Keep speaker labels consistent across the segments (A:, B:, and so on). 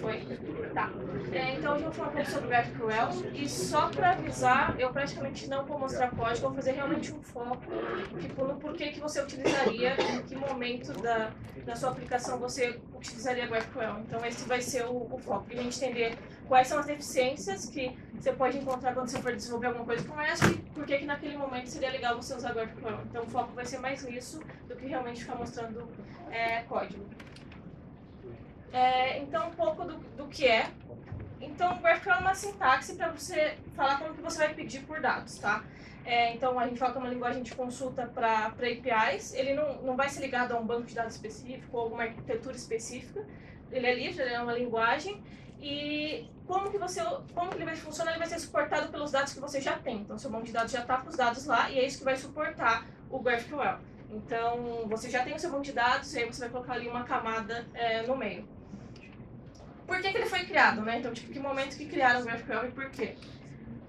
A: Foi? Tá. É, então eu vou falar um pouco sobre GraphQL e só para avisar, eu praticamente não vou mostrar código, vou fazer realmente um foco tipo, no porquê que você utilizaria, em que momento da, da sua aplicação você utilizaria GraphQL Então esse vai ser o, o foco, e a gente entender quais são as deficiências que você pode encontrar quando você for desenvolver alguma coisa com REST e por que naquele momento seria legal você usar GraphQL Então o foco vai ser mais nisso do que realmente ficar mostrando é, código. É, então, um pouco do, do que é. Então, o GraphQL é uma sintaxe para você falar como que você vai pedir por dados, tá? É, então, a gente fala que é uma linguagem de consulta para APIs. Ele não, não vai ser ligado a um banco de dados específico ou alguma arquitetura específica. Ele é livre, ele é uma linguagem. E como que você como que ele vai funcionar? Ele vai ser suportado pelos dados que você já tem. Então, seu banco de dados já está com os dados lá e é isso que vai suportar o GraphQL. Então, você já tem o seu banco de dados e aí você vai colocar ali uma camada é, no meio. Por que, que ele foi criado, né? Então, tipo, que momento que criaram o GraphQL e por quê?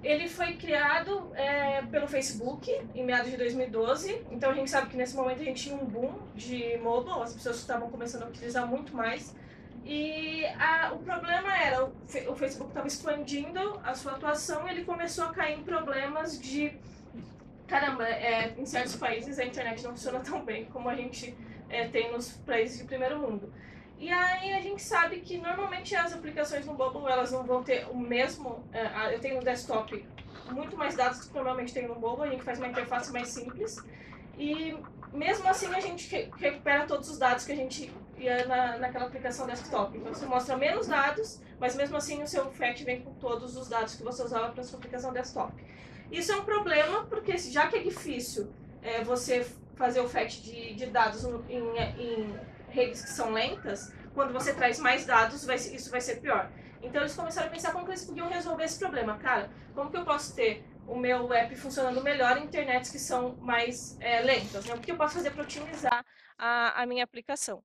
A: Ele foi criado é, pelo Facebook em meados de 2012. Então, a gente sabe que nesse momento a gente tinha um boom de mobile, as pessoas estavam começando a utilizar muito mais. E a, o problema era, o, o Facebook estava expandindo a sua atuação e ele começou a cair em problemas de caramba, é, em certos países a internet não funciona tão bem como a gente é, tem nos países de primeiro mundo. E aí a gente sabe que normalmente as aplicações no Bubble elas não vão ter o mesmo. É, eu tenho no desktop muito mais dados do que normalmente tenho no Bubble, a gente faz uma interface mais simples. E mesmo assim a gente recupera todos os dados que a gente ia na, naquela aplicação desktop. Então você mostra menos dados, mas mesmo assim o seu fetch vem com todos os dados que você usava para sua aplicação desktop. Isso é um problema porque já que é difícil é, você fazer o fetch de, de dados em, em, redes que são lentas, quando você traz mais dados, vai, isso vai ser pior. Então eles começaram a pensar como que eles podiam resolver esse problema. Cara, como que eu posso ter o meu app funcionando melhor em internets que são mais é, lentas? Né? O que eu posso fazer para otimizar a, a minha aplicação?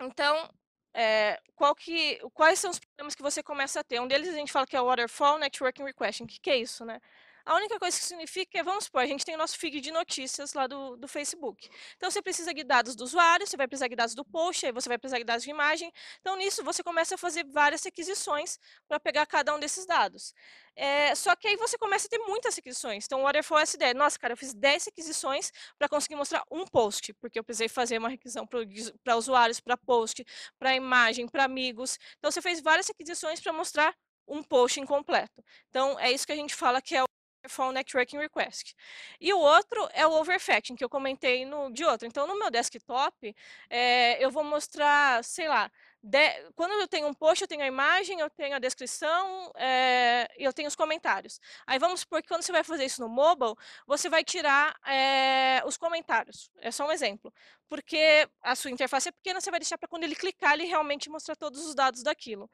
A: Então, é, que, quais são os problemas que você começa a ter. Um deles a gente fala que é o Waterfall Networking Requesting. O que, que, é isso, né? A única coisa que significa é, vamos supor, a gente tem o nosso feed de notícias lá do, do Facebook. Então, você precisa de dados do usuário, você vai precisar de dados do post, aí você vai precisar de dados de imagem. Então, nisso, você começa a fazer várias requisições para pegar cada um desses dados. É, só que aí você começa a ter muitas requisições. Então, o Waterfall é essa ideia. Nossa, cara, eu fiz 10 requisições para conseguir mostrar um post, porque eu precisei fazer uma requisição para usuários, para post, para imagem, para amigos. Então, você fez várias requisições para mostrar um post incompleto. Então, é isso que a gente fala que é Phone Networking Request. E o outro é o Overfetching, que eu comentei no, de outro. Então, no meu desktop, é, eu vou mostrar, sei lá, de, quando eu tenho um post, eu tenho a imagem, eu tenho a descrição, é, eu tenho os comentários. Aí vamos supor que quando você vai fazer isso no mobile, você vai tirar é, os comentários. É só um exemplo. Porque a sua interface é pequena, você vai deixar para quando ele clicar, ele realmente mostrar todos os dados daquilo.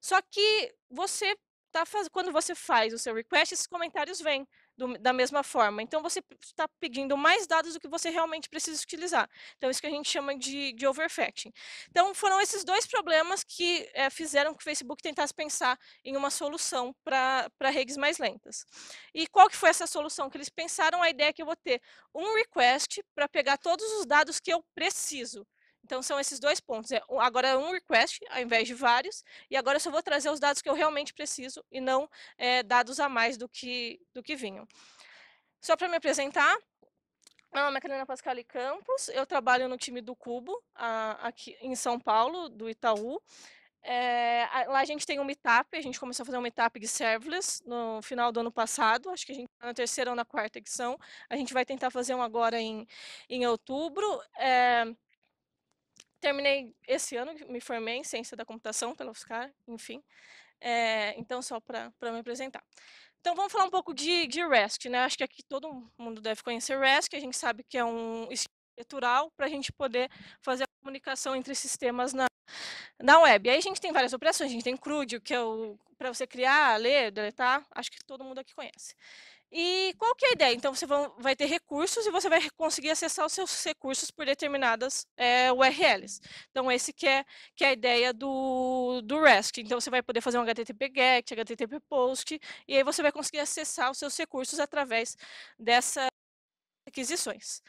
A: Só que você tá faz... quando você faz o seu request, esses comentários vêm do... da mesma forma. Então, você está pedindo mais dados do que você realmente precisa utilizar. Então, isso que a gente chama de, de overfetching. Então, foram esses dois problemas que é, fizeram que o Facebook tentasse pensar em uma solução para redes mais lentas. E qual que foi essa solução que eles pensaram? A ideia é que eu vou ter um request para pegar todos os dados que eu preciso então são esses dois pontos. É, agora é um request ao invés de vários, e agora eu só vou trazer os dados que eu realmente preciso e não é, dados a mais do que, do que vinham. Só para me apresentar, meu nome é Carolina Pascali Campos, eu trabalho no time do Cubo, a, aqui em São Paulo, do Itaú. É, lá a gente tem um meetup, a gente começou a fazer um meetup de serverless no final do ano passado, acho que a gente está na terceira ou na quarta edição, a gente vai tentar fazer um agora em, em outubro. É, terminei esse ano, me formei em ciência da computação pela UFSCar, enfim. É, então, só para me apresentar. Então, vamos falar um pouco de, de REST, né? Acho que aqui todo mundo deve conhecer REST, a gente sabe que é um estrutural para a gente poder fazer a comunicação entre sistemas na, na web. Aí a gente tem várias operações, a gente tem CRUD, que é para você criar, ler, deletar, acho que todo mundo aqui conhece. E qual que é a ideia? Então você vai ter recursos e você vai conseguir acessar os seus recursos por determinadas é, eh, URLs. Então esse que é, que é a ideia do, do REST. Então você vai poder fazer um HTTP GET, HTTP POST, e aí você vai conseguir acessar os seus recursos através dessa, requisições.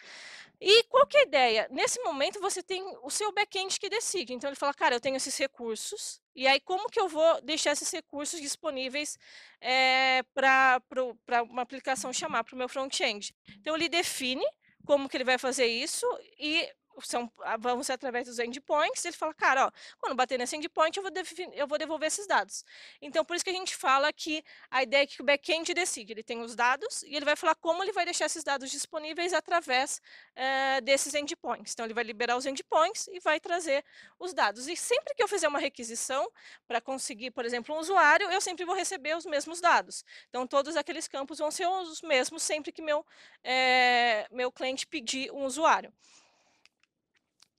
A: E qual que é a ideia? Nesse momento você tem o seu back-end que decide. Então ele fala, cara, eu tenho esses recursos, e aí como que eu vou deixar esses recursos disponíveis é, eh, para uma aplicação chamar para o meu front-end? Então ele define como que ele vai fazer isso e são, ah, vão ser através dos endpoints, ele fala, cara, ó, quando bater nesse endpoint, eu vou, eu vou devolver esses dados. Então, por isso que a gente fala que a ideia é que o back-end decide, ele tem os dados e ele vai falar como ele vai deixar esses dados disponíveis através é, desses endpoints. Então, ele vai liberar os endpoints e vai trazer os dados. E sempre que eu fizer uma requisição para conseguir, por exemplo, um usuário, eu sempre vou receber os mesmos dados. Então, todos aqueles campos vão ser os mesmos sempre que meu, é, meu cliente pedir um usuário.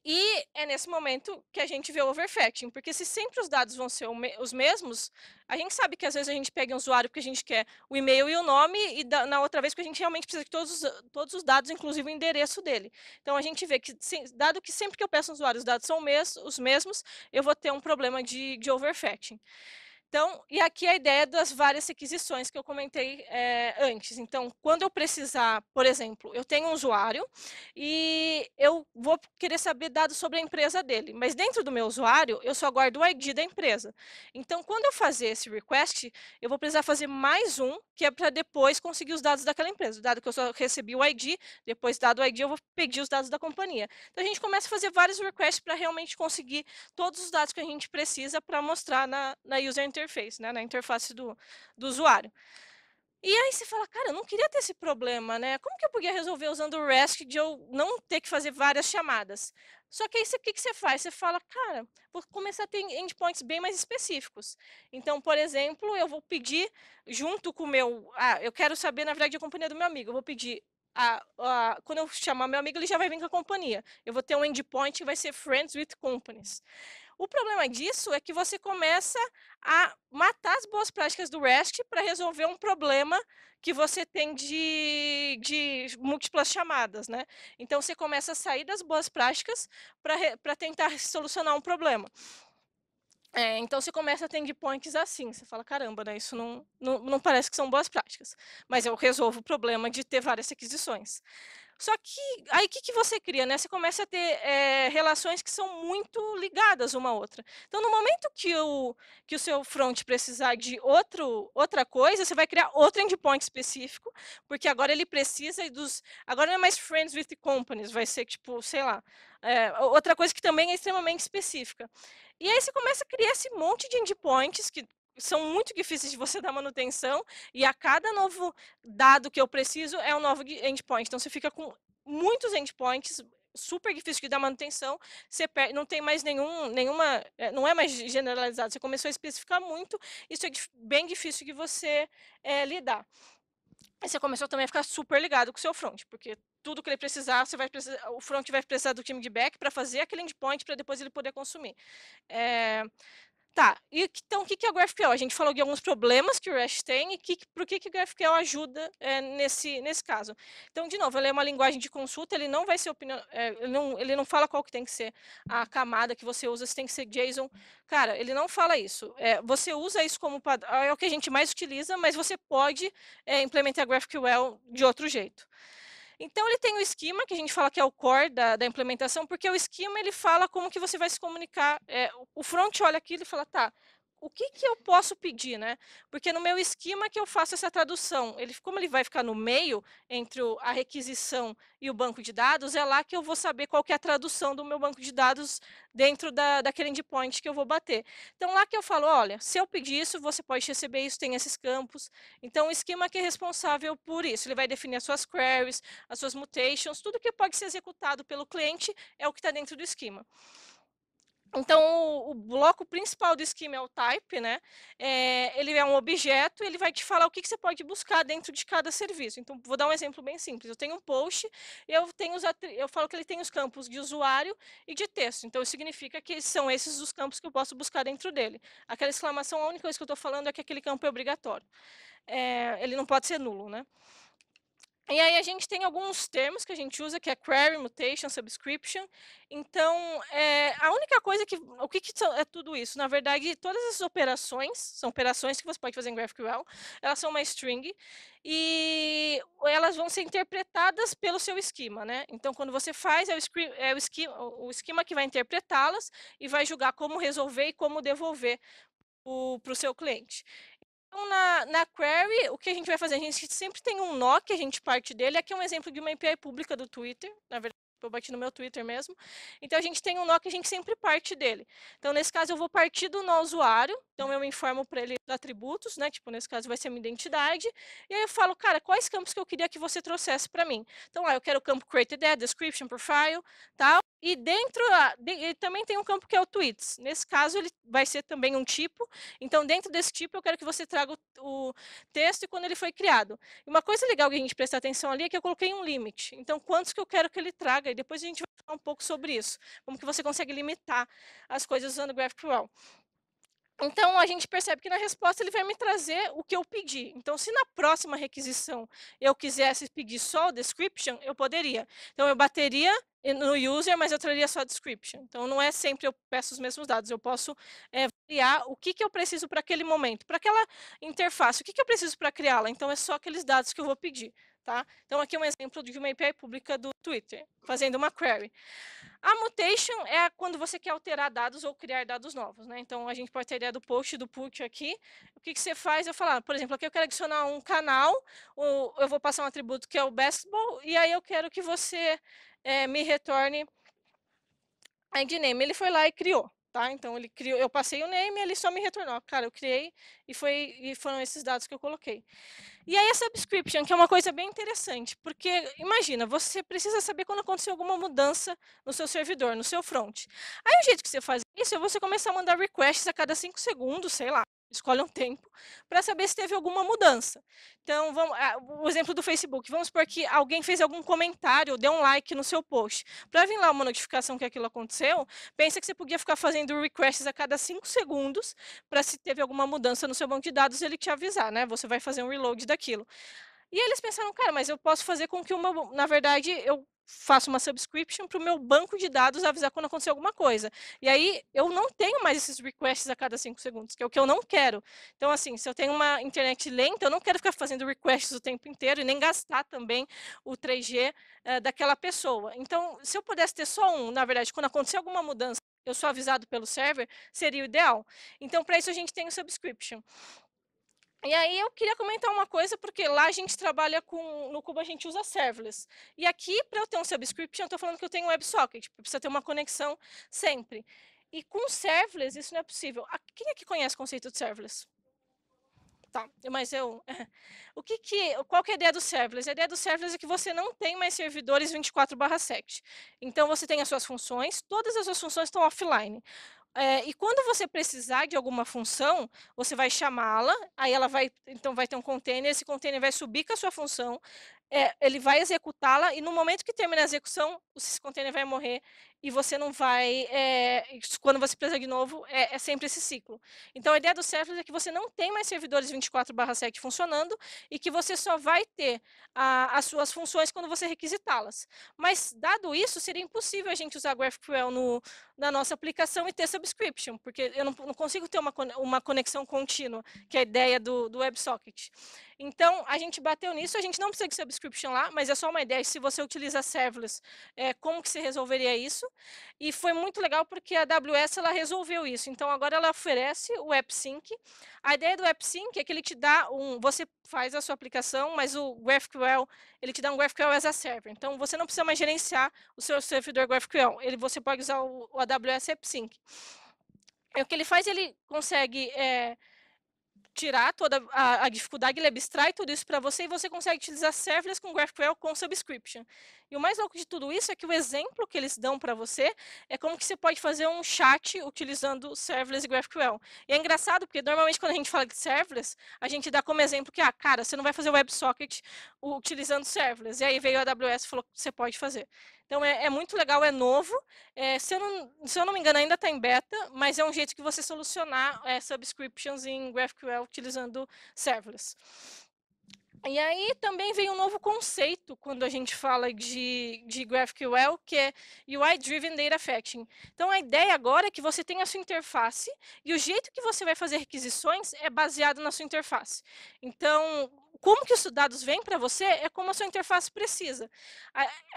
A: E é nesse momento que a gente vê o overfetting, porque se sempre os dados vão ser os mesmos, a gente sabe que às vezes a gente pega um usuário porque a gente quer o e-mail e o nome, e da, na outra vez que a gente realmente precisa de todos os, todos os dados, inclusive o endereço dele. Então a gente vê que, dado que sempre que eu peço um usuário os dados são mes os mesmos, eu vou ter um problema de, de overfetting. Então, e aqui a ideia das várias requisições que eu comentei é, antes. Então, quando eu precisar, por exemplo, eu tenho um usuário e eu vou querer saber dados sobre a empresa dele, mas dentro do meu usuário, eu só guardo o ID da empresa. Então, quando eu fazer esse request, eu vou precisar fazer mais um, que é para depois conseguir os dados daquela empresa. Dado que eu só recebi o ID, depois dado o ID, eu vou pedir os dados da companhia. Então, a gente começa a fazer vários requests para realmente conseguir todos os dados que a gente precisa para mostrar na, na user interface interface, né, na interface do, do usuário. E aí você fala, cara, eu não queria ter esse problema, né? Como que eu podia resolver usando o REST de eu não ter que fazer várias chamadas? Só que aí o que, que você faz? Você fala, cara, vou começar a ter endpoints bem mais específicos. Então, por exemplo, eu vou pedir junto com o meu... Ah, eu quero saber, na verdade, a companhia do meu amigo. Eu vou pedir a, a, quando eu chamar meu amigo, ele já vai vir com a companhia. Eu vou ter um endpoint que vai ser Friends with Companies. O problema disso é que você começa a matar as boas práticas do REST para resolver um problema que você tem de, de múltiplas chamadas, né? Então, você começa a sair das boas práticas para tentar solucionar um problema. É, então você começa a ter endpoints assim, você fala, caramba, né, isso não, não, não parece que são boas práticas, mas eu resolvo o problema de ter várias requisições. Só que aí o que, que você cria, né? Você começa a ter é, relações que são muito ligadas uma à outra. Então, no momento que o, que o seu front precisar de outro, outra coisa, você vai criar outro endpoint específico, porque agora ele precisa dos. Agora não é mais friends with companies, vai ser tipo, sei lá. É, outra coisa que também é extremamente específica. E aí você começa a criar esse monte de endpoints que são muito difíceis de você dar manutenção e a cada novo dado que eu preciso é um novo endpoint. Então você fica com muitos endpoints super difícil de dar manutenção, você perde, não tem mais nenhum, nenhuma, é, não é mais generalizado, você começou a especificar muito, isso é bem difícil de você é, lidar. você começou também a ficar super ligado com o seu front, porque tudo que ele precisar, você vai precisar, o front vai precisar do time de back para fazer aquele endpoint para depois ele poder consumir. É, Tá, e, então o que, que é o GraphQL? A gente falou de alguns problemas que o REST tem e que, por que, que o GraphQL ajuda é, nesse, nesse caso. Então, de novo, ele é uma linguagem de consulta, ele não vai ser opinião, é, eh, ele, não, ele não fala qual que tem que ser a camada que você usa, se tem que ser JSON. Cara, ele não fala isso. É, você usa isso como padrão, é o que a gente mais utiliza, mas você pode eh, implementar GraphQL de outro jeito. Então ele tem o esquema, que a gente fala que é o core da, da implementação, porque o esquema ele fala como que você vai se comunicar. É, o front olha aqui e fala, tá, o que, que eu posso pedir, né? Porque no meu esquema que eu faço essa tradução, ele, como ele vai ficar no meio entre a requisição e o banco de dados, é lá que eu vou saber qual que é a tradução do meu banco de dados dentro da, daquele endpoint que eu vou bater. Então, lá que eu falo, olha, se eu pedir isso, você pode receber isso, tem esses campos. Então, o esquema que é responsável por isso, ele vai definir as suas queries, as suas mutations, tudo que pode ser executado pelo cliente é o que está dentro do esquema. Então, o, o, bloco principal do esquema é o type, né? É, ele é um objeto, e ele vai te falar o que, que, você pode buscar dentro de cada serviço. Então, vou dar um exemplo bem simples. Eu tenho um post, eu, tenho os eu falo que ele tem os campos de usuário e de texto. Então, isso significa que são esses os campos que eu posso buscar dentro dele. Aquela exclamação, a única coisa que eu estou falando é que aquele campo é obrigatório. É, ele não pode ser nulo, né? E aí a gente tem alguns termos que a gente usa, que é query, mutation, subscription. Então, é, a única coisa que... O que, que é tudo isso? Na verdade, todas essas operações, são operações que você pode fazer em GraphQL, elas são uma string, e elas vão ser interpretadas pelo seu esquema, né? Então, quando você faz, é o, é o, esquema, o esquema que vai interpretá-las e vai julgar como resolver e como devolver para o seu cliente. Então, na, na query, o que a gente vai fazer? A gente sempre tem um nó que a gente parte dele. Aqui é um exemplo de uma API pública do Twitter, na verdade eu bati no meu Twitter mesmo. Então a gente tem um nó que a gente sempre parte dele. Então nesse caso eu vou partir do nó usuário, então eu informo para ele atributos, né? Tipo, nesse caso vai ser minha identidade, e aí eu falo, cara, quais campos que eu queria que você trouxesse para mim? Então, ah, eu quero o campo created, description, profile, tal. E dentro ele também tem um campo que é o tweets. Nesse caso, ele vai ser também um tipo. Então, dentro desse tipo, eu quero que você traga o, o texto e quando ele foi criado. E uma coisa legal que a gente presta atenção ali é que eu coloquei um limite. Então, quantos que eu quero que ele traga? E depois a gente vai falar um pouco sobre isso. Como que você consegue limitar as coisas usando GraphQL. Então, a gente percebe que na resposta ele vai me trazer o que eu pedi. Então, se na próxima requisição eu quisesse pedir só o description, eu poderia. Então, eu bateria no user, mas eu traria só a description. Então, não é sempre eu peço os mesmos dados. Eu posso é, eh, criar o que, que eu preciso para aquele momento, para aquela interface, o que, que eu preciso para criá-la. Então, é só aqueles dados que eu vou pedir. Tá? Então, aqui é um exemplo de uma API pública do Twitter, fazendo uma query. A mutation é quando você quer alterar dados ou criar dados novos. Né? Então, a gente pode ter a ideia do post, do put aqui. O que, que você faz é falar, ah, por exemplo, aqui eu quero adicionar um canal, ou eu vou passar um atributo que é o basketball, e aí eu quero que você é, me retorne a name. Ele foi lá e criou. Tá? Então ele criou, eu passei o name, ele só me retornou. Cara, eu criei e foi e foram esses dados que eu coloquei. E aí a subscription, que é uma coisa bem interessante, porque imagina, você precisa saber quando aconteceu alguma mudança no seu servidor, no seu front. Aí o jeito que você faz isso é você começar a mandar requests a cada cinco segundos, sei lá escolhe um tempo, para saber se teve alguma mudança. Então, vamos, o exemplo do Facebook. Vamos supor que alguém fez algum comentário, deu um like no seu post. Para vir lá uma notificação que aquilo aconteceu, pensa que você podia ficar fazendo requests a cada cinco segundos para se teve alguma mudança no seu banco de dados ele te avisar, né? Você vai fazer um reload daquilo. E eles pensaram, cara, mas eu posso fazer com que uma, na verdade, eu faço uma subscription para o meu banco de dados avisar quando acontecer alguma coisa. E aí eu não tenho mais esses requests a cada cinco segundos, que é o que eu não quero. Então, assim, se eu tenho uma internet lenta, eu não quero ficar fazendo requests o tempo inteiro e nem gastar também o 3G uh, eh, daquela pessoa. Então, se eu pudesse ter só um, na verdade, quando acontecer alguma mudança, eu sou avisado pelo server, seria o ideal. Então, para isso a gente tem o subscription. E aí eu queria comentar uma coisa, porque lá a gente trabalha com, no Cuba a gente usa serverless. E aqui, para eu ter um subscription, eu estou falando que eu tenho um WebSocket, tipo, precisa ter uma conexão sempre. E com serverless isso não é possível. Quem é que conhece o conceito de serverless? Tá, mas eu... O que que, qual que é a ideia do serverless? A ideia do serverless é que você não tem mais servidores 24 7. Então, você tem as suas funções, todas as suas funções estão offline. É, e quando você precisar de alguma função, você vai chamá-la, aí ela vai, então vai ter um container, esse container vai subir com a sua função, é, ele vai executá-la e no momento que termina a execução, o container vai morrer e você não vai, é, quando você precisa de novo, é, é, sempre esse ciclo. Então, a ideia do serverless é que você não tem mais servidores 24/7 funcionando e que você só vai ter a, as suas funções quando você requisitá-las. Mas, dado isso, seria impossível a gente usar GraphQL no, na nossa aplicação e ter subscription, porque eu não, não consigo ter uma, uma conexão contínua, que é a ideia do, do WebSocket. Então, a gente bateu nisso, a gente não precisa de subscription lá, mas é só uma ideia, se você utiliza serverless, é, como que você resolveria isso? E foi muito legal porque a AWS ela resolveu isso. Então, agora ela oferece o AppSync. A ideia do AppSync é que ele te dá um, você faz a sua aplicação, mas o GraphQL, ele te dá um GraphQL as a server. Então, você não precisa mais gerenciar o seu servidor GraphQL. Ele, você pode usar o, o AWS AppSync. É, o que ele faz, ele consegue é, tirar toda a, a, dificuldade, ele abstrai tudo isso para você e você consegue utilizar serverless com GraphQL com subscription. E o mais louco de tudo isso é que o exemplo que eles dão para você é como que você pode fazer um chat utilizando serverless e GraphQL. E é engraçado porque normalmente quando a gente fala de serverless, a gente dá como exemplo que, ah, cara, você não vai fazer WebSocket utilizando serverless. E aí veio a AWS e falou que você pode fazer. Então é, é muito legal, é novo. É, se, eu não, se eu não me engano, ainda está em beta, mas é um jeito que você solucionar é, subscriptions em GraphQL utilizando serverless. E aí também vem um novo conceito quando a gente fala de, de GraphQL, que é UI-Driven Data Fetching. Então a ideia agora é que você tenha a sua interface e o jeito que você vai fazer requisições é baseado na sua interface. Então, como que os dados vêm para você é como a sua interface precisa.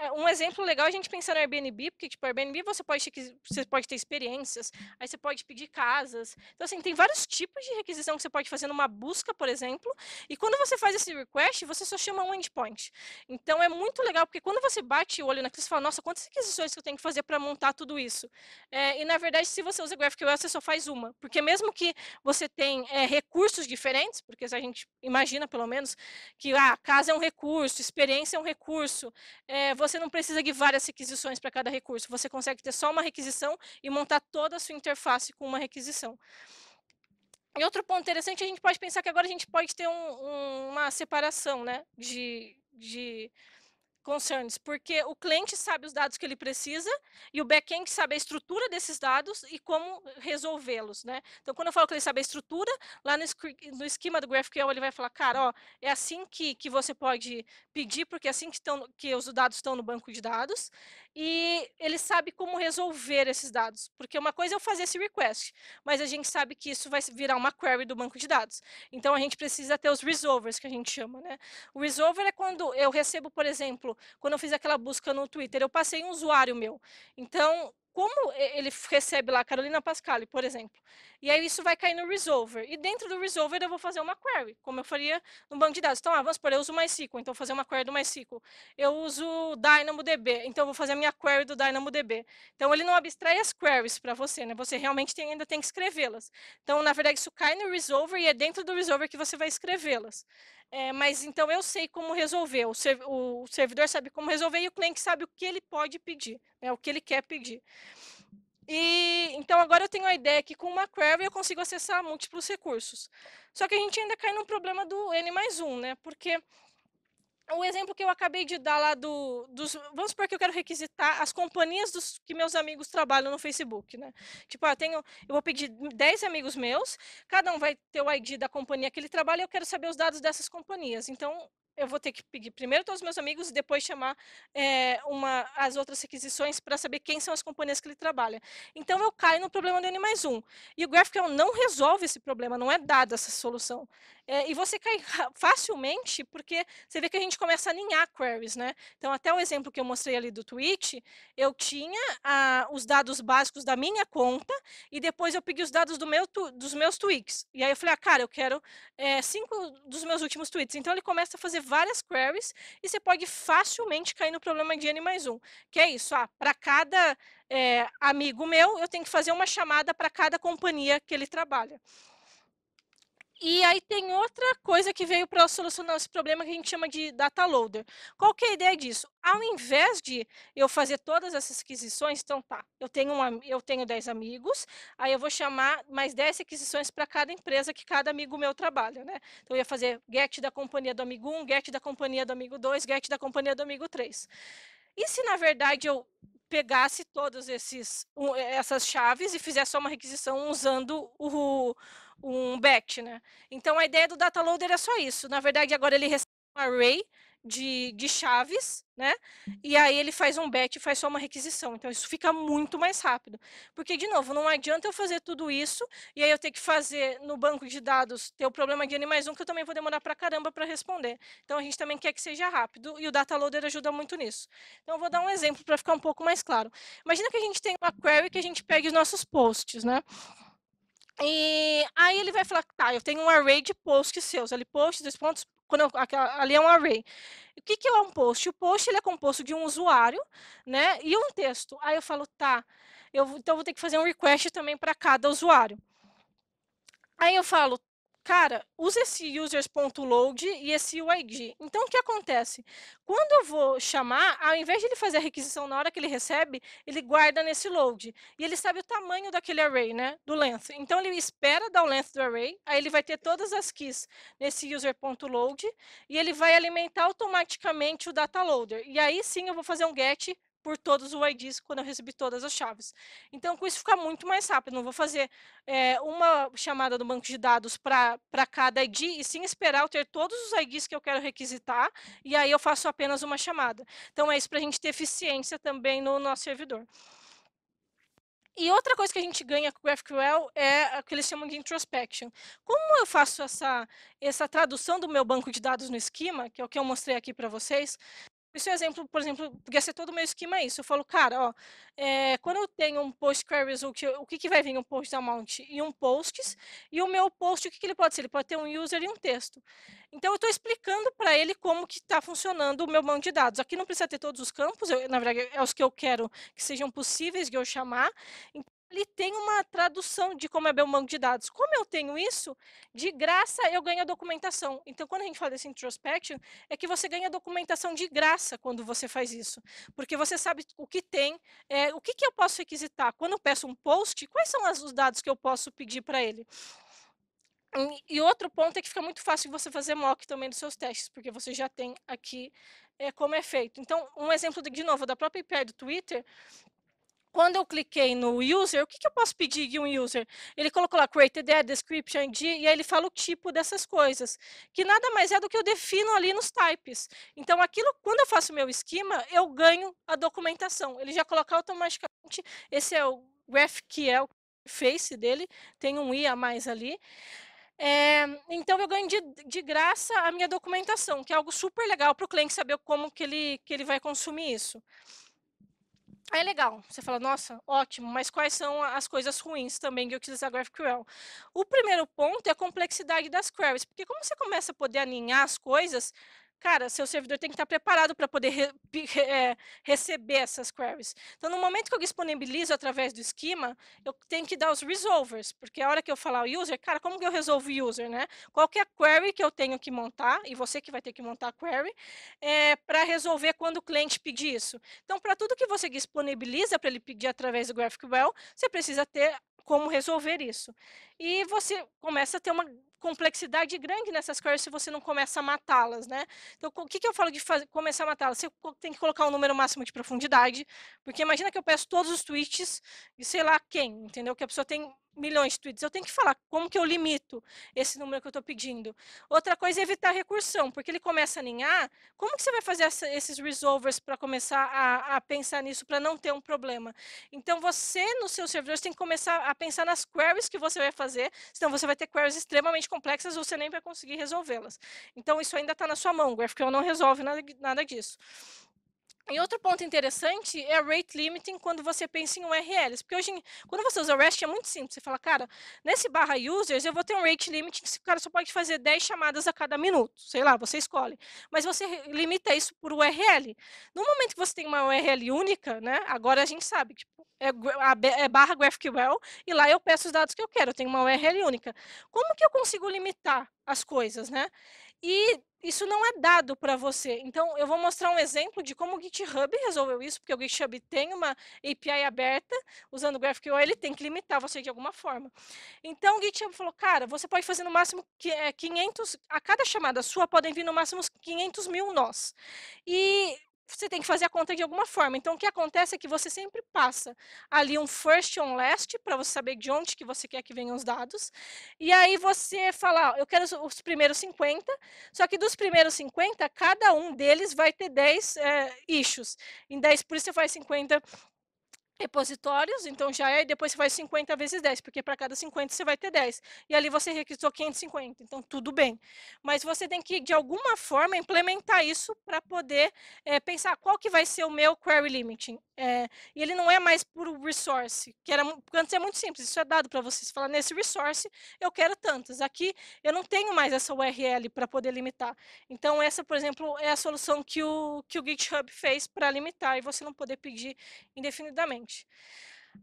A: É, um exemplo legal é a gente pensar no Airbnb, porque tipo, Airbnb você pode, ter, você pode ter experiências, aí você pode pedir casas. Então, assim, tem vários tipos de requisição que você pode fazer numa busca, por exemplo, e quando você faz esse request, você só chama um endpoint. Então, é muito legal, porque quando você bate o olho naquilo, você fala, nossa, quantas requisições que eu tenho que fazer para montar tudo isso? É, e, na verdade, se você usa GraphQL, você só faz uma, porque mesmo que você tenha é, recursos diferentes, porque se a gente imagina, pelo menos, que a ah, casa é um recurso, experiência é um recurso, é, você não precisa de várias requisições para cada recurso, você consegue ter só uma requisição e montar toda a sua interface com uma requisição. E outro ponto interessante, a gente pode pensar que agora a gente pode ter um, um, uma separação né, de, de concerns, porque o cliente sabe os dados que ele precisa e o back-end sabe a estrutura desses dados e como resolvê-los, né? Então, quando eu falo que ele sabe a estrutura, lá no, no esquema do GraphQL ele vai falar, cara, ó, é assim que, que você pode pedir, porque é assim que, estão, que os dados estão no banco de dados, e ele sabe como resolver esses dados, porque uma coisa é eu fazer esse request, mas a gente sabe que isso vai virar uma query do banco de dados. Então a gente precisa ter os resolvers que a gente chama, né? O resolver é quando eu recebo, por exemplo, quando eu fiz aquela busca no Twitter, eu passei um usuário meu. Então como ele recebe lá a Carolina Pascali, por exemplo. E aí isso vai cair no resolver. E dentro do resolver eu vou fazer uma query, como eu faria no banco de dados. Então, ah, vamos supor, eu uso MySQL, então vou fazer uma query do MySQL. Eu uso DynamoDB, então vou fazer a minha query do DynamoDB. Então ele não abstrai as queries para você, né? Você realmente tem, ainda tem que escrevê-las. Então, na verdade, isso cai no resolver e é dentro do resolver que você vai escrevê-las. É, mas então eu sei como resolver, o, serv o, servidor sabe como resolver e o cliente sabe o que ele pode pedir, né, o que ele quer pedir. E então agora eu tenho a ideia que com uma query eu consigo acessar múltiplos recursos. Só que a gente ainda cai no problema do N mais 1, né? Porque o exemplo que eu acabei de dar lá do, dos. Vamos supor que eu quero requisitar as companhias dos que meus amigos trabalham no Facebook, né? Tipo, ah, eu tenho. Eu vou pedir 10 amigos meus, cada um vai ter o ID da companhia que ele trabalha e eu quero saber os dados dessas companhias. Então, eu vou ter que pedir primeiro todos os meus amigos e depois chamar é, uma, as outras requisições para saber quem são as companhias que ele trabalha. Então, eu caio no problema do N mais 1. E o GraphQL não resolve esse problema, não é dada essa solução. É, e você cai facilmente porque você vê que a gente começa a alinhar queries, né? Então, até o exemplo que eu mostrei ali do tweet, eu tinha ah, os dados básicos da minha conta e depois eu peguei os dados do meu dos meus tweets. E aí eu falei, ah, cara, eu quero é, cinco dos meus últimos tweets. Então, ele começa a fazer várias queries e você pode facilmente cair no problema de N mais um, que é isso, ah, para cada é, amigo meu, eu tenho que fazer uma chamada para cada companhia que ele trabalha. E aí tem outra coisa que veio para solucionar esse problema que a gente chama de data loader. Qual que é a ideia disso? Ao invés de eu fazer todas essas aquisições, então tá, eu tenho, um, eu tenho 10 amigos, aí eu vou chamar mais 10 aquisições para cada empresa que cada amigo meu trabalha, né? Então eu ia fazer get da companhia do amigo 1, get da companhia do amigo 2, get da companhia do amigo 3. E se na verdade eu pegasse todas essas chaves e fizesse só uma requisição usando o, um batch, né? Então a ideia do data loader é só isso. Na verdade, agora ele recebe um array de, de chaves, né? Uhum. E aí ele faz um batch e faz só uma requisição. Então isso fica muito mais rápido. Porque, de novo, não adianta eu fazer tudo isso e aí eu ter que fazer no banco de dados ter o problema de N mais um, que eu também vou demorar pra caramba para responder. Então a gente também quer que seja rápido e o data loader ajuda muito nisso. Então eu vou dar um exemplo para ficar um pouco mais claro. Imagina que a gente tem uma query que a gente pega os nossos posts, né? E aí ele vai falar, tá, eu tenho um array de posts seus, ali posts, dois pontos, quando eu, ali é um array. O que, que é um post? O post ele é composto de um usuário, né, e um texto. Aí eu falo, tá, eu, então vou ter que fazer um request também para cada usuário. Aí eu falo, cara, usa esse users.load e esse UID. Então, o que acontece? Quando eu vou chamar, ao invés de ele fazer a requisição na hora que ele recebe, ele guarda nesse load. E ele sabe o tamanho daquele array, né? Do length. Então, ele espera dar o length do array, aí ele vai ter todas as keys nesse user.load e ele vai alimentar automaticamente o data loader. E aí sim eu vou fazer um get por todos os IDs quando eu recebi todas as chaves. Então, com isso fica muito mais rápido. Não vou fazer é, uma chamada do banco de dados para cada ID, e sim esperar eu ter todos os IDs que eu quero requisitar, e aí eu faço apenas uma chamada. Então, é isso para a gente ter eficiência também no nosso servidor. E outra coisa que a gente ganha com o GraphQL é o que eles chamam de introspection. Como eu faço essa, essa tradução do meu banco de dados no esquema, que é o que eu mostrei aqui para vocês, esse exemplo, por exemplo, podia ser todo o meu esquema isso. Eu falo, cara, ó, é, quando eu tenho um post query é result, o que, que vai vir? Um post amount e um posts, e o meu post, o que, que ele pode ser? Ele pode ter um user e um texto. Então, eu estou explicando para ele como que está funcionando o meu banco de dados. Aqui não precisa ter todos os campos, eu, na verdade, é os que eu quero que sejam possíveis de eu chamar ele tem uma tradução de como é meu banco de dados. Como eu tenho isso, de graça eu ganho a documentação. Então, quando a gente fala desse introspection, é que você ganha a documentação de graça quando você faz isso. Porque você sabe o que tem, é, o que, que eu posso requisitar. Quando eu peço um post, quais são os dados que eu posso pedir para ele? E outro ponto é que fica muito fácil você fazer mock também dos seus testes, porque você já tem aqui é, como é feito. Então, um exemplo, de, de novo, da própria API do Twitter, quando eu cliquei no user, o que, que eu posso pedir de um user? Ele colocou lá created ad, description ID, e aí ele fala o tipo dessas coisas, que nada mais é do que eu defino ali nos types. Então, aquilo, quando eu faço o meu esquema, eu ganho a documentação. Ele já coloca automaticamente, esse é o GraphQL face dele, tem um i a mais ali. É, então eu ganho de, de, graça a minha documentação, que é algo super legal para o cliente saber como que ele, que ele vai consumir isso. Aí ah, é legal, você fala, nossa, ótimo, mas quais são as coisas ruins também que eu utilizar GraphQL? O primeiro ponto é a complexidade das queries, porque como você começa a poder aninhar as coisas, cara, seu servidor tem que estar preparado para poder re, é, receber essas queries. Então, no momento que eu disponibilizo através do esquema, eu tenho que dar os resolvers, porque a hora que eu falar o user, cara, como que eu resolvo o user, né? Qual é a query que eu tenho que montar, e você que vai ter que montar a query, é, para resolver quando o cliente pedir isso. Então, para tudo que você disponibiliza para ele pedir através do GraphQL, você precisa ter como resolver isso. E você começa a ter uma complexidade grande nessas queries se você não começa a matá-las, né? Então, o que, que eu falo de fazer, começar a matá-las? Você tem que colocar um número máximo de profundidade, porque imagina que eu peço todos os tweets de sei lá quem, entendeu? Que a pessoa tem milhões de tweets. Eu tenho que falar como que eu limito esse número que eu estou pedindo. Outra coisa é evitar recursão, porque ele começa a ninhar. Como que você vai fazer essa, esses resolvers para começar a, a, pensar nisso, para não ter um problema? Então, você, nos seus servidores, tem que começar a pensar nas queries que você vai fazer, senão você vai ter queries extremamente complexas você nem vai conseguir resolvê-las. Então, isso ainda está na sua mão. O GraphQL não resolve nada, nada disso. E outro ponto interessante é rate limiting quando você pensa em URLs. Porque hoje, quando você usa o REST, é muito simples. Você fala, cara, nesse barra users, eu vou ter um rate limiting que o cara só pode fazer 10 chamadas a cada minuto. Sei lá, você escolhe. Mas você limita isso por URL. No momento que você tem uma URL única, né? Agora a gente sabe, tipo, é, é barra GraphQL e lá eu peço os dados que eu quero. Eu tenho uma URL única. Como que eu consigo limitar as coisas, né? E isso não é dado para você. Então, eu vou mostrar um exemplo de como o GitHub resolveu isso, porque o GitHub tem uma API aberta, usando o GraphQL, ele tem que limitar você de alguma forma. Então, o GitHub falou, cara, você pode fazer no máximo 500, eh, a cada chamada sua podem vir no máximo 500 mil nós. E você tem que fazer a conta de alguma forma. Então, o que acontece é que você sempre passa ali um first on last para você saber de onde que você quer que venham os dados. E aí você fala, eu quero os primeiros 50, só que dos primeiros 50, cada um deles vai ter 10 é, eh, issues. Em 10, por isso você faz 50 repositórios, então já é, depois você faz 50 vezes 10, porque para cada 50 você vai ter 10. E ali você requisitou 550, então tudo bem. Mas você tem que, de alguma forma, implementar isso para poder é, pensar qual que vai ser o meu query limiting. É, e ele não é mais por resource, que era antes é muito simples, isso é dado para vocês. Falar nesse resource eu quero tantas. Aqui eu não tenho mais essa URL para poder limitar. Então essa, por exemplo, é a solução que o que o GitHub fez para limitar e você não poder pedir indefinidamente.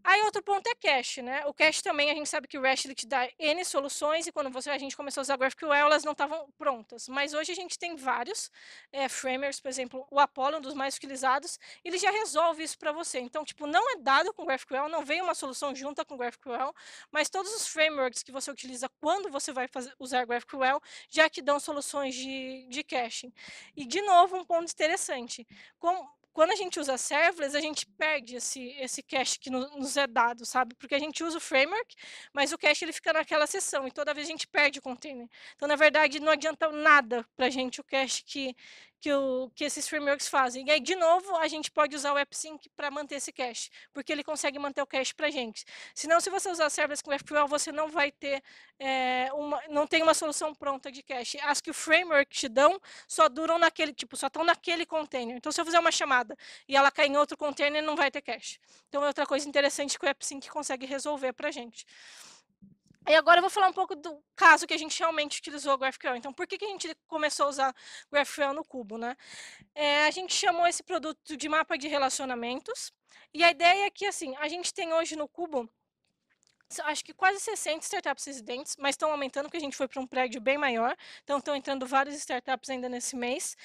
A: Aí outro ponto é cache, né? O cache também a gente sabe que o REST te dá N soluções e quando você, a gente começou a usar GraphQL elas não estavam prontas, mas hoje a gente tem vários é, framers, por exemplo, o Apollo, um dos mais utilizados, ele já resolve isso para você. Então, tipo, não é dado com GraphQL, não vem uma solução junta com GraphQL, mas todos os frameworks que você utiliza quando você vai fazer, usar GraphQL já te dão soluções de, de caching. E de novo um ponto interessante, como quando a gente usa serverless, a gente perde esse, esse cache que no, nos é dado, sabe? Porque a gente usa o framework, mas o cache ele fica naquela sessão e toda vez a gente perde o container. Então, na verdade, não adianta nada para a gente o cache que, que, o, que esses frameworks fazem. E aí, de novo, a gente pode usar o AppSync para manter esse cache, porque ele consegue manter o cache para a gente. Senão, se você usar servers com SQL, você não vai ter é, uma, não tem uma solução pronta de cache. As que o framework te dão só duram naquele, tipo, só estão naquele container. Então, se eu fizer uma chamada e ela cair em outro container, não vai ter cache. Então, é outra coisa interessante que o AppSync consegue resolver para a gente. E agora eu vou falar um pouco do caso que a gente realmente utilizou o GraphQL. Então, por que, que a gente começou a usar GraphQL no cubo, né? É, a gente chamou esse produto de mapa de relacionamentos. E a ideia é que, assim, a gente tem hoje no cubo acho que quase 60 startups residentes, mas estão aumentando porque a gente foi para um prédio bem maior, então estão entrando várias startups ainda nesse mês.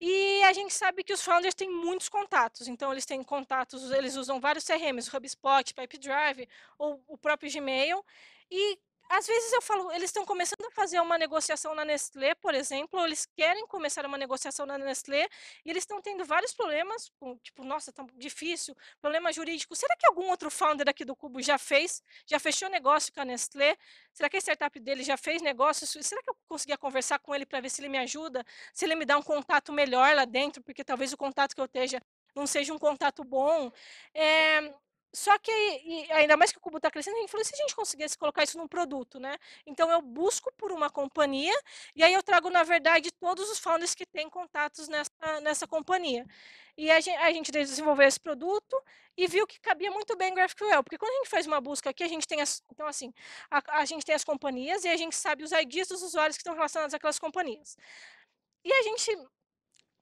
A: E a gente sabe que os founders têm muitos contatos, então eles têm contatos, eles usam vários CRMs, HubSpot, PipeDrive ou o próprio Gmail, e às vezes eu falo, eles estão começando a fazer uma negociação na Nestlé, por exemplo, ou eles querem começar uma negociação na Nestlé, e eles estão tendo vários problemas, tipo, nossa, tá difícil, problema jurídico. Será que algum outro founder aqui do Cubo já fez? Já fechou negócio com a Nestlé? Será que a startup dele já fez negócio? Será que eu conseguia conversar com ele para ver se ele me ajuda? Se ele me dá um contato melhor lá dentro, porque talvez o contato que eu esteja não seja um contato bom. É, só que ainda mais que o cubo está crescendo, a gente falou assim, se a gente conseguisse colocar isso num produto, né? Então eu busco por uma companhia e aí eu trago, na verdade, todos os founders que têm contatos nessa, nessa companhia. E a gente, a gente desenvolveu esse produto e viu que cabia muito bem GraphQL, porque quando a gente faz uma busca aqui, a gente tem as, então assim, a, a gente tem as companhias e a gente sabe os IDs dos usuários que estão relacionados àquelas companhias. E a gente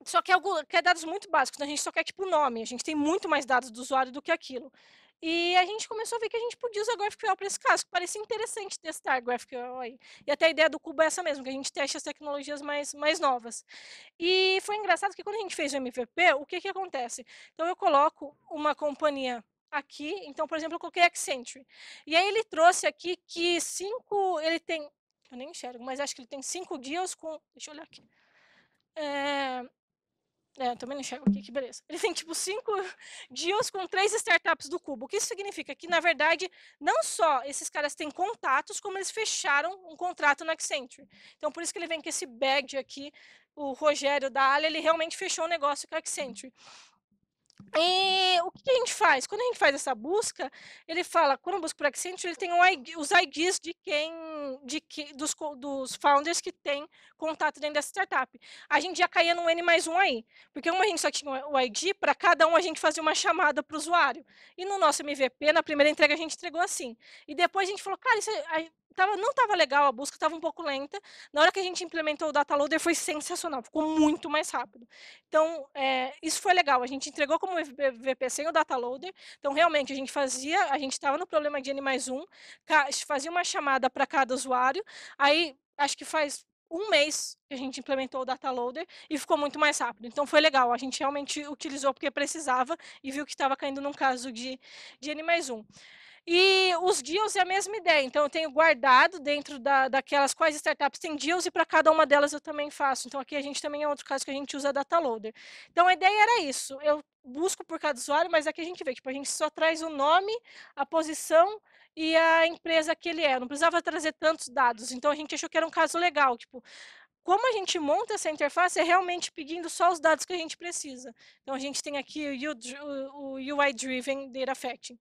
A: só quer, é quer é dados muito básicos, né? a gente só quer tipo nome, a gente tem muito mais dados do usuário do que aquilo. E a gente começou a ver que a gente podia usar GraphQL para esse caso. Parecia interessante testar GraphQL aí. E até a ideia do Cubo é essa mesmo, que a gente teste as tecnologias mais, mais novas. E foi engraçado que quando a gente fez o MVP, o que, que acontece? Então eu coloco uma companhia aqui, então, por exemplo, eu coloquei Accenture. E aí ele trouxe aqui que cinco, ele tem, eu nem enxergo, mas acho que ele tem cinco dias com, deixa eu olhar aqui. É, é, eu também não enxergo aqui, que beleza. Ele tem tipo cinco deals com três startups do Cubo. O que isso significa? Que, na verdade, não só esses caras têm contatos, como eles fecharam um contrato na Accenture. Então, por isso que ele vem com esse badge aqui, o Rogério da Alia, ele realmente fechou o um negócio com a Accenture. E eh, o que a gente faz? Quando a gente faz essa busca, ele fala, quando eu busco por Accenture, ele tem um ID, os IDs de quem, de que, dos, dos founders que tem contato dentro dessa startup. A gente já caía no N mais um aí, porque uma a gente só tinha o ID, para cada um a gente fazia uma chamada para o usuário. E no nosso MVP, na primeira entrega, a gente entregou assim. E depois a gente falou, cara, isso é, tava, não estava legal a busca, estava um pouco lenta. Na hora que a gente implementou o data loader, foi sensacional, ficou muito mais rápido. Então, é, isso foi legal, a gente entregou como VP sem o data loader. Então, realmente, a gente fazia, a gente estava no problema de N mais 1, fazia uma chamada para cada usuário, aí acho que faz um mês que a gente implementou o data loader e ficou muito mais rápido. Então foi legal, a gente realmente utilizou porque precisava e viu que estava caindo num caso de, de N mais 1. E os deals é a mesma ideia. Então, eu tenho guardado dentro da, daquelas quais startups tem deals e para cada uma delas eu também faço. Então, aqui a gente também é outro caso que a gente usa data loader. Então, a ideia era isso. Eu busco por cada usuário, mas aqui é a gente vê, tipo, a gente só traz o nome, a posição e a empresa que ele é. não precisava trazer tantos dados. Então, a gente achou que era um caso legal. Tipo, como a gente monta essa interface é realmente pedindo só os dados que a gente precisa. Então, a gente tem aqui o UI-driven data fetching.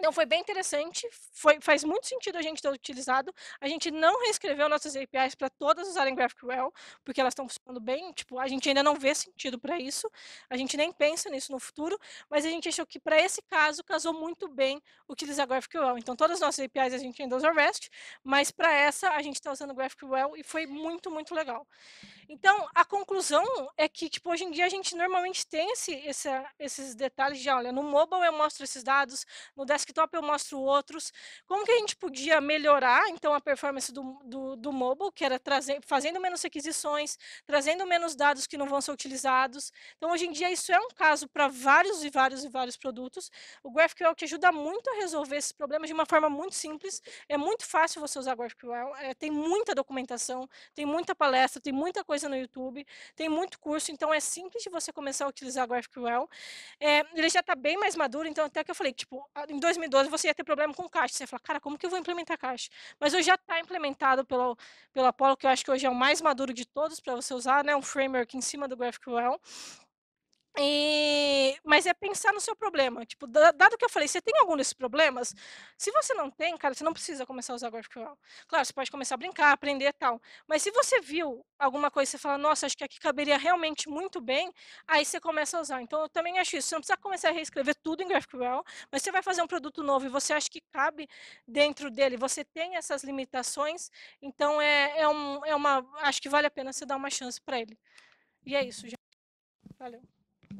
A: Então foi bem interessante, foi, faz muito sentido a gente ter utilizado. A gente não reescreveu nossas APIs para todas usarem GraphQL, porque elas estão funcionando bem, tipo, a gente ainda não vê sentido para isso, a gente nem pensa nisso no futuro, mas a gente achou que para esse caso casou muito bem utilizar GraphQL. Então todas as nossas APIs a gente ainda usa REST, mas para essa a gente está usando GraphQL e foi muito, muito legal. Então a conclusão é que, tipo, hoje em dia a gente normalmente tem esse, esse, esses detalhes de, olha, no mobile eu mostro esses dados, no desktop desktop, eu mostro outros. Como que a gente podia melhorar, então, a performance do, do, do mobile, que era trazer, fazendo menos requisições, trazendo menos dados que não vão ser utilizados. Então, hoje em dia, isso é um caso para vários e vários e vários produtos. O GraphQL te ajuda muito a resolver esses problemas de uma forma muito simples. É muito fácil você usar GraphQL, é, tem muita documentação, tem muita palestra, tem muita coisa no YouTube, tem muito curso, então é simples de você começar a utilizar GraphQL. É, ele já está bem mais maduro, então até que eu falei, tipo, em 2000 2012 você ia ter problema com caixa. Você ia falar, cara, como que eu vou implementar caixa? Mas hoje já está implementado pelo, pelo Apollo, que eu acho que hoje é o mais maduro de todos para você usar, né? Um framework em cima do GraphQL. E, mas é pensar no seu problema. Tipo, dado que eu falei, você tem algum desses problemas? Se você não tem, cara, você não precisa começar a usar GraphQL. Claro, você pode começar a brincar, aprender e tal. Mas se você viu alguma coisa e você fala, nossa, acho que aqui caberia realmente muito bem, aí você começa a usar. Então, eu também acho isso. Você não precisa começar a reescrever tudo em GraphQL, mas você vai fazer um produto novo e você acha que cabe dentro dele. Você tem essas limitações, então é, é, um, é uma. Acho que vale a pena você dar uma chance para ele. E é isso, gente. Valeu.